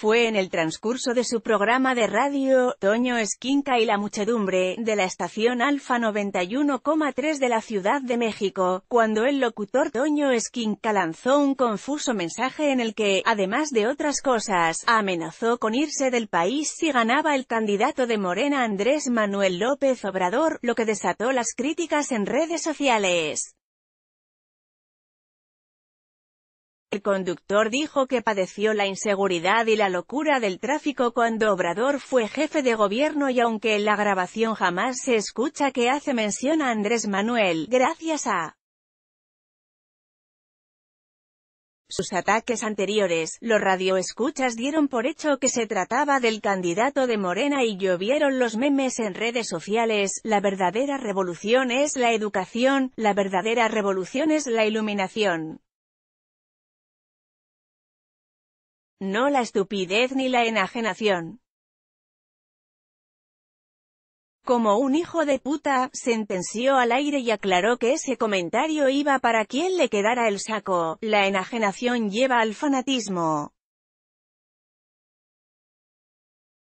Fue en el transcurso de su programa de radio, Toño Esquinca y la muchedumbre, de la estación Alfa 91,3 de la Ciudad de México, cuando el locutor Toño Esquinca lanzó un confuso mensaje en el que, además de otras cosas, amenazó con irse del país si ganaba el candidato de Morena Andrés Manuel López Obrador, lo que desató las críticas en redes sociales. El conductor dijo que padeció la inseguridad y la locura del tráfico cuando Obrador fue jefe de gobierno y aunque en la grabación jamás se escucha que hace mención a Andrés Manuel, gracias a sus ataques anteriores, los radioescuchas dieron por hecho que se trataba del candidato de Morena y llovieron los memes en redes sociales, la verdadera revolución es la educación, la verdadera revolución es la iluminación. no la estupidez ni la enajenación. Como un hijo de puta, sentenció al aire y aclaró que ese comentario iba para quien le quedara el saco, la enajenación lleva al fanatismo.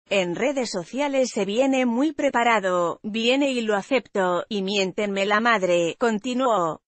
En redes sociales se viene muy preparado, viene y lo acepto, y miéntenme la madre, continuó.